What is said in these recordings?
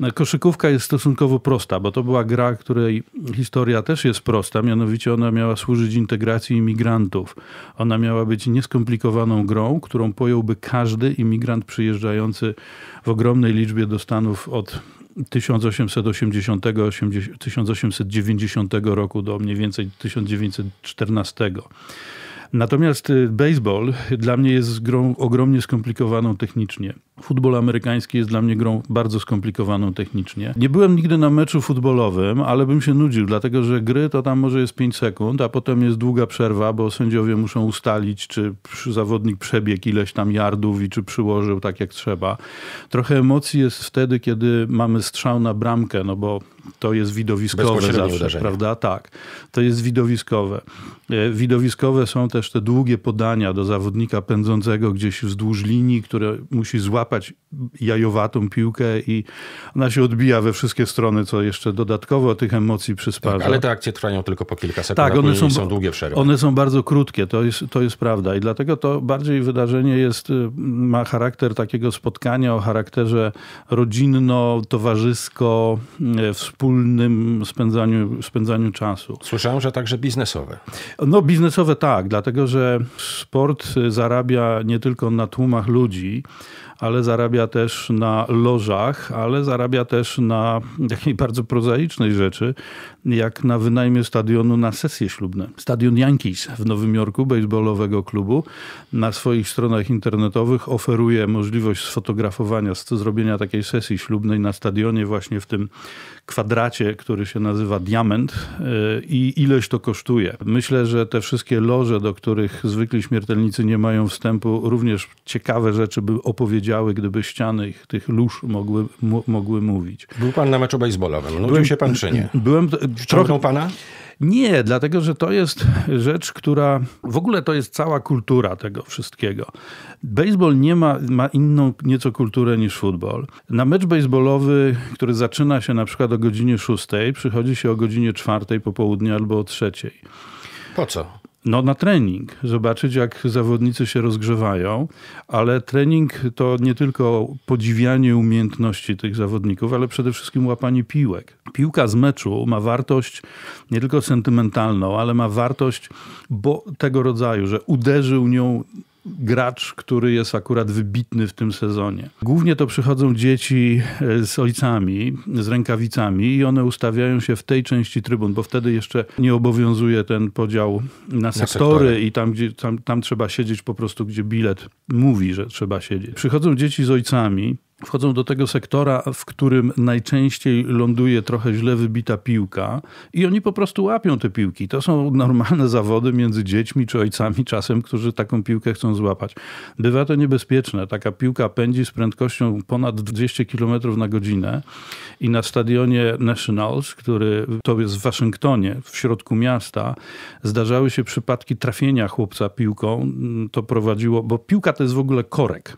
No, koszykówka jest stosunkowo prosta, bo to była gra, której historia też jest prosta, mianowicie ona miała służyć integracji imigrantów. Ona miała być nieskomplikowaną grą, którą pojąłby każdy imigrant przyjeżdżający w ogromnej liczbie do Stanów od 1880, 1890 roku do mniej więcej 1914. Natomiast y, baseball dla mnie jest grą ogromnie skomplikowaną technicznie. Futbol amerykański jest dla mnie grą bardzo skomplikowaną technicznie. Nie byłem nigdy na meczu futbolowym, ale bym się nudził, dlatego że gry to tam może jest 5 sekund, a potem jest długa przerwa, bo sędziowie muszą ustalić, czy zawodnik przebiegł ileś tam yardów i czy przyłożył tak jak trzeba. Trochę emocji jest wtedy, kiedy mamy strzał na bramkę, no bo to jest widowiskowe zawsze, prawda? Tak, to jest widowiskowe. E, widowiskowe są też te długie podania do zawodnika pędzącego gdzieś wzdłuż linii, które musi złapać złapać jajowatą piłkę i ona się odbija we wszystkie strony, co jeszcze dodatkowo tych emocji przysparza. Tak, ale te akcje trwają tylko po kilka sekund, tak, one są, są długie przerwy. One są bardzo krótkie, to jest, to jest prawda i dlatego to bardziej wydarzenie jest, y, ma charakter takiego spotkania o charakterze rodzinno, towarzysko, y, wspólnym spędzaniu, spędzaniu czasu. Słyszałem, że także biznesowe. No biznesowe tak, dlatego że sport zarabia nie tylko na tłumach ludzi, ale zarabia też na lożach, ale zarabia też na takiej bardzo prozaicznej rzeczy, jak na wynajmie stadionu na sesje ślubne. Stadion Yankees w Nowym Jorku, baseballowego klubu, na swoich stronach internetowych oferuje możliwość sfotografowania, zrobienia takiej sesji ślubnej na stadionie właśnie w tym kwadracie, który się nazywa diament y, i ileś to kosztuje. Myślę, że te wszystkie loże, do których zwykli śmiertelnicy nie mają wstępu, również ciekawe rzeczy by opowiedziały, gdyby ściany ich, tych lóż mogły, mogły mówić. Był pan na meczu baseballowym. Nudził byłem, się pan czy nie? Byłem... trochę... pana? Nie, dlatego że to jest rzecz, która w ogóle to jest cała kultura tego wszystkiego. Baseball nie ma, ma inną nieco kulturę niż futbol. Na mecz baseballowy, który zaczyna się na przykład o godzinie 6, przychodzi się o godzinie 4 po południu albo o 3. Po co? no, na trening, zobaczyć jak zawodnicy się rozgrzewają, ale trening to nie tylko podziwianie umiejętności tych zawodników, ale przede wszystkim łapanie piłek. Piłka z meczu ma wartość nie tylko sentymentalną, ale ma wartość bo tego rodzaju, że uderzył nią gracz, który jest akurat wybitny w tym sezonie. Głównie to przychodzą dzieci e, z ojcami, z rękawicami i one ustawiają się w tej części trybun, bo wtedy jeszcze nie obowiązuje ten podział na sektory, na sektory. i tam, gdzie, tam, tam trzeba siedzieć po prostu, gdzie bilet mówi, że trzeba siedzieć. Przychodzą dzieci z ojcami, wchodzą do tego sektora, w którym najczęściej ląduje trochę źle wybita piłka i oni po prostu łapią te piłki. To są normalne zawody między dziećmi czy ojcami czasem, którzy taką piłkę chcą złapać. Bywa to niebezpieczne. Taka piłka pędzi z prędkością ponad 200 km na godzinę i na stadionie Nationals, który to jest w Waszyngtonie, w środku miasta, zdarzały się przypadki trafienia chłopca piłką. To prowadziło, bo piłka to jest w ogóle korek.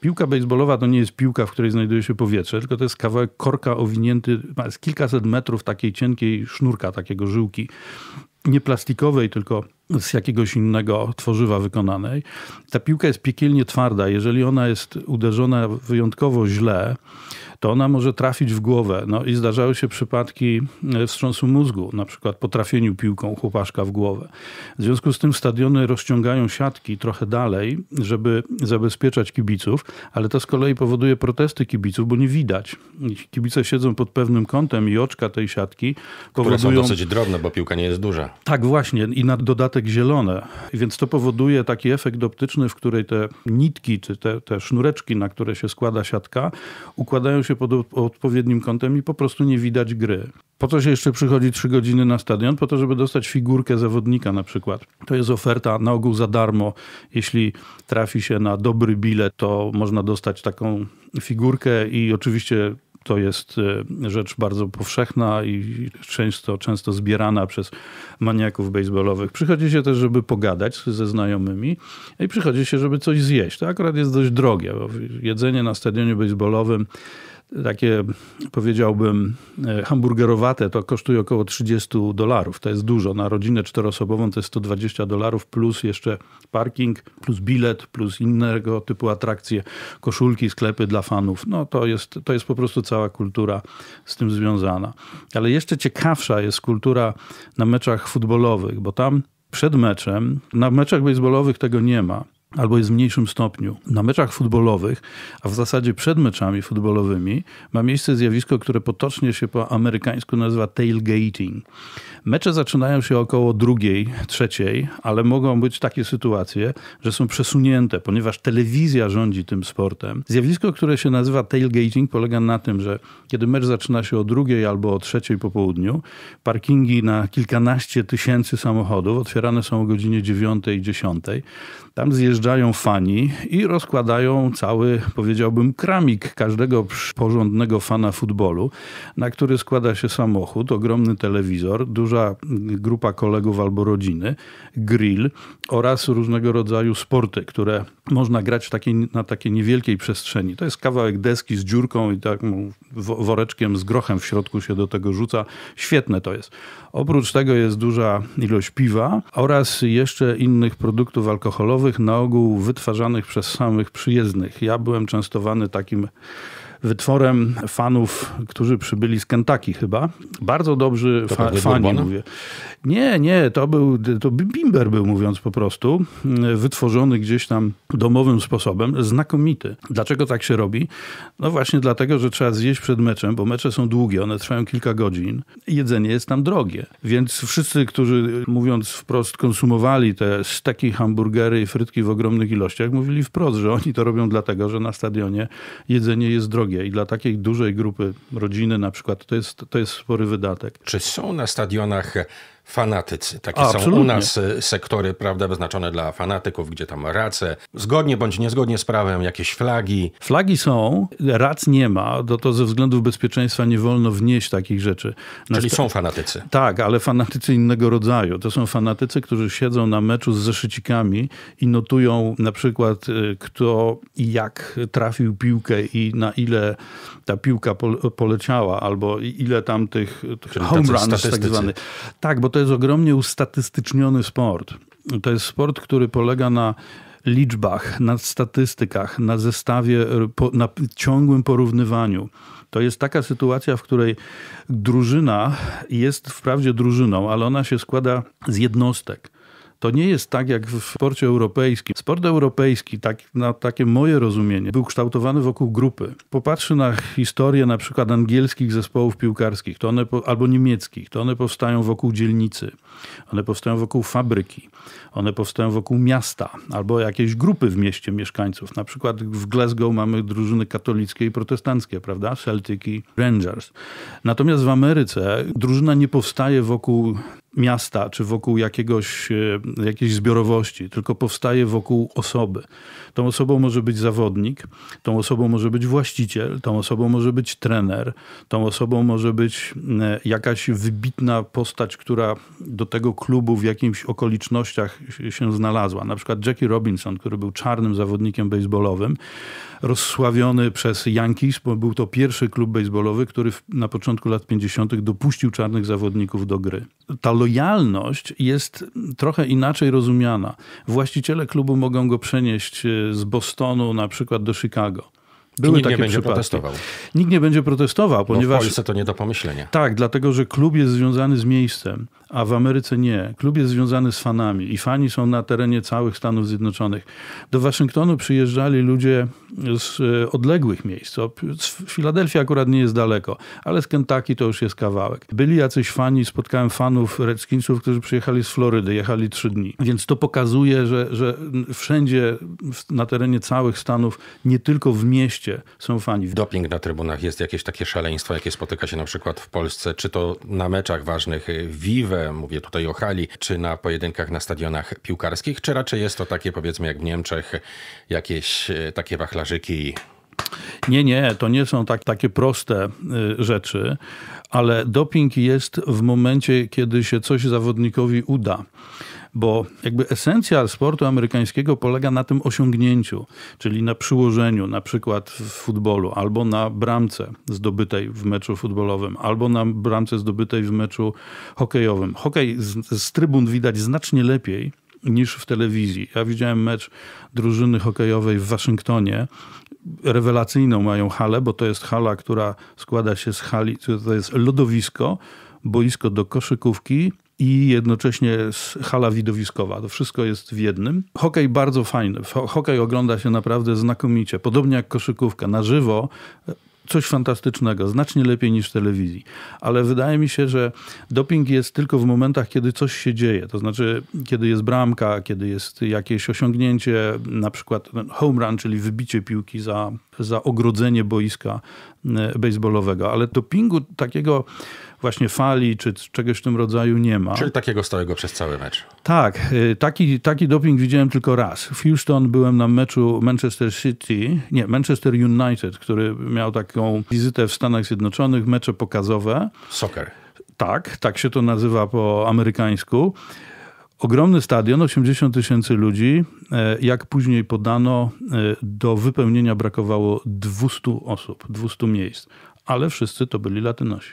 Piłka baseballowa to nie jest piłka, w której znajduje się powietrze, tylko to jest kawałek korka owinięty z kilkaset metrów takiej cienkiej sznurka, takiego żyłki. Nie plastikowej, tylko z jakiegoś innego tworzywa wykonanej. Ta piłka jest piekielnie twarda. Jeżeli ona jest uderzona wyjątkowo źle, to ona może trafić w głowę. No i zdarzały się przypadki e, wstrząsu mózgu, na przykład po trafieniu piłką chłopaszka w głowę. W związku z tym stadiony rozciągają siatki trochę dalej, żeby zabezpieczać kibiców, ale to z kolei powoduje protesty kibiców, bo nie widać. Kibice siedzą pod pewnym kątem i oczka tej siatki powodują... Które są dosyć drobne, bo piłka nie jest duża. Tak właśnie i na dodatek zielone. Więc to powoduje taki efekt optyczny, w której te nitki czy te, te sznureczki, na które się składa siatka, układają się się pod odpowiednim kątem i po prostu nie widać gry. Po co się jeszcze przychodzi trzy godziny na stadion? Po to, żeby dostać figurkę zawodnika na przykład. To jest oferta na ogół za darmo. Jeśli trafi się na dobry bilet, to można dostać taką figurkę i oczywiście to jest e, rzecz bardzo powszechna i często, często zbierana przez maniaków baseballowych. Przychodzi się też, żeby pogadać ze znajomymi i przychodzi się, żeby coś zjeść. To akurat jest dość drogie, bo jedzenie na stadionie baseballowym takie powiedziałbym e, hamburgerowate, to kosztuje około 30 dolarów. To jest dużo. Na rodzinę czteroosobową to jest 120 dolarów plus jeszcze parking, plus bilet, plus innego typu atrakcje, koszulki, sklepy dla fanów. No to jest, to jest po prostu cała kultura z tym związana. Ale jeszcze ciekawsza jest kultura na meczach futbolowych, bo tam przed meczem, na meczach baseballowych tego nie ma albo jest w mniejszym stopniu. Na meczach futbolowych, a w zasadzie przed meczami futbolowymi, ma miejsce zjawisko, które potocznie się po amerykańsku nazywa tailgating. Mecze zaczynają się około drugiej, trzeciej, ale mogą być takie sytuacje, że są przesunięte, ponieważ telewizja rządzi tym sportem. Zjawisko, które się nazywa tailgating, polega na tym, że kiedy mecz zaczyna się o drugiej albo o trzeciej po południu, parkingi na kilkanaście tysięcy samochodów otwierane są o godzinie dziewiątej, dziesiątej. Tam zjeżdżają przyjeżdżają fani i rozkładają cały, powiedziałbym, kramik każdego porządnego fana futbolu, na który składa się samochód, ogromny telewizor, duża mm, grupa kolegów albo rodziny, grill oraz różnego rodzaju sporty, które można grać takiej, na takiej niewielkiej przestrzeni. To jest kawałek deski z dziurką i tak mm, woreczkiem z grochem w środku się do tego rzuca. Świetne to jest. Oprócz tego jest duża ilość piwa oraz jeszcze innych produktów alkoholowych na ogół wytwarzanych przez samych przyjezdnych. Ja byłem częstowany takim wytworem fanów, którzy przybyli z Kentucky chyba. Bardzo dobrzy fa fani, mówię. Nie, nie, to był, to Bimber był, mówiąc po prostu, mm, wytworzony gdzieś tam domowym sposobem, znakomity. Dlaczego tak się robi? No właśnie dlatego, że trzeba zjeść przed meczem, bo mecze są długie, one trwają kilka godzin. Jedzenie jest tam drogie. Więc wszyscy, którzy mówiąc wprost konsumowali te steki, hamburgery i frytki w ogromnych ilościach, mówili wprost, że oni to robią dlatego, że na stadionie jedzenie jest drogie drogie i dla takiej dużej grupy rodziny na przykład to jest, to jest spory wydatek. Czy są na stadionach fanatycy. Takie A, są u nas e, sektory, prawda, wyznaczone dla fanatyków, gdzie tam race, zgodnie bądź niezgodnie z prawem, jakieś flagi. Flagi są, rac nie ma, to, to ze względów bezpieczeństwa nie wolno wnieść takich rzeczy. Na Czyli znaczy, są fanatycy. Tak, ale fanatycy innego rodzaju. To są fanatycy, którzy siedzą na meczu z zeszycikami i notują na przykład, e, kto i jak trafił piłkę i na ile ta piłka poleciała, albo ile tam tych, tych home runs tak zwanych. Tak, bo to to jest ogromnie ustatystyczniony sport. To jest sport, który polega na liczbach, na statystykach, na zestawie, na ciągłym porównywaniu. To jest taka sytuacja, w której drużyna jest wprawdzie drużyną, ale ona się składa z jednostek. To nie jest tak jak w sporcie europejskim. Sport europejski, tak, na takie moje rozumienie, był kształtowany wokół grupy. Popatrzy na historię na przykład angielskich zespołów piłkarskich, to one, albo niemieckich, to one powstają wokół dzielnicy, one powstają wokół fabryki, one powstają wokół miasta albo jakiejś grupy w mieście mieszkańców. Na przykład w Glasgow mamy drużyny katolickie i protestanckie, prawda? Celtic i Rangers. Natomiast w Ameryce drużyna nie powstaje wokół miasta czy wokół jakiegoś, e, jakiejś zbiorowości, tylko powstaje wokół osoby. Tą osobą może być zawodnik, tą osobą może być właściciel, tą osobą może być trener, tą osobą może być e, jakaś wybitna postać, która do tego klubu w jakimś okolicznościach się znalazła. Na przykład Jackie Robinson, który był czarnym zawodnikiem baseballowym, rozsławiony przez Yankees, bo był to pierwszy klub baseballowy, który na początku lat 50. dopuścił czarnych zawodników do gry. Ta lojalność jest trochę inaczej rozumiana. Właściciele klubu mogą go przenieść e, z Bostonu na przykład do Chicago. Były I nikt takie nie będzie przypadki. protestował. Nikt nie będzie protestował, ponieważ... Bo w Polsce to nie do pomyślenia. Tak, dlatego, że klub jest związany z miejscem, a w Ameryce nie. Klub jest związany z fanami i fani są na terenie całych Stanów Zjednoczonych. Do Waszyngtonu przyjeżdżali ludzie z e, odległych miejsc. Z Filadelfii akurat nie jest daleko, ale z Kentucky to już jest kawałek. Byli jacyś fani, spotkałem fanów Redskinsów, którzy przyjechali z Florydy, jechali trzy dni. Więc to pokazuje, że, że wszędzie na terenie całych Stanów, nie tylko w mieście, oczywiście są fani. Doping na trybunach jest jakieś takie szaleństwo, jakie spotyka się na przykład w Polsce, czy to na meczach ważnych Vive, y, mówię tutaj o hali, czy na pojedynkach na stadionach piłkarskich, czy raczej jest to takie powiedzmy jak w Niemczech, jakieś y, takie wachlarzyki nie, nie, to nie są tak, takie proste y, rzeczy, ale doping jest w momencie, kiedy się coś zawodnikowi uda bo jakby esencja sportu amerykańskiego polega na tym osiągnięciu, czyli na przyłożeniu na przykład w futbolu, albo na bramce zdobytej w meczu futbolowym, albo na bramce zdobytej w meczu hokejowym. Hokej z, z trybun widać znacznie lepiej niż w telewizji. Ja widziałem mecz drużyny hokejowej w Waszyngtonie. Rewelacyjną mają halę, bo to jest hala, która składa się z hali, to jest lodowisko, boisko do koszykówki, i jednocześnie hala widowiskowa. To wszystko jest w jednym. Hokej bardzo fajny. Hokej ogląda się naprawdę znakomicie. Podobnie jak koszykówka. Na żywo e, coś fantastycznego, znacznie lepiej niż w telewizji. Ale wydaje mi się, że doping jest tylko w momentach, kiedy coś się dzieje. To znaczy, kiedy jest bramka, kiedy jest jakieś osiągnięcie, na przykład home run, czyli wybicie piłki za za ogrodzenie boiska e, baseballowego, ale dopingu takiego właśnie fali czy czegoś w tym rodzaju nie ma. Czyli takiego stałego przez cały mecz. Tak, e, taki, taki doping widziałem tylko raz. W Houston byłem na meczu Manchester City, nie, Manchester United, który miał taką wizytę w Stanach Zjednoczonych, mecze pokazowe. Soccer. Tak, tak się to nazywa po amerykańsku. Ogromny stadion, 80 tysięcy ludzi. E, jak później podano, e, do wypełnienia brakowało 200 osób, 200 miejsc, ale wszyscy to byli Latynosi.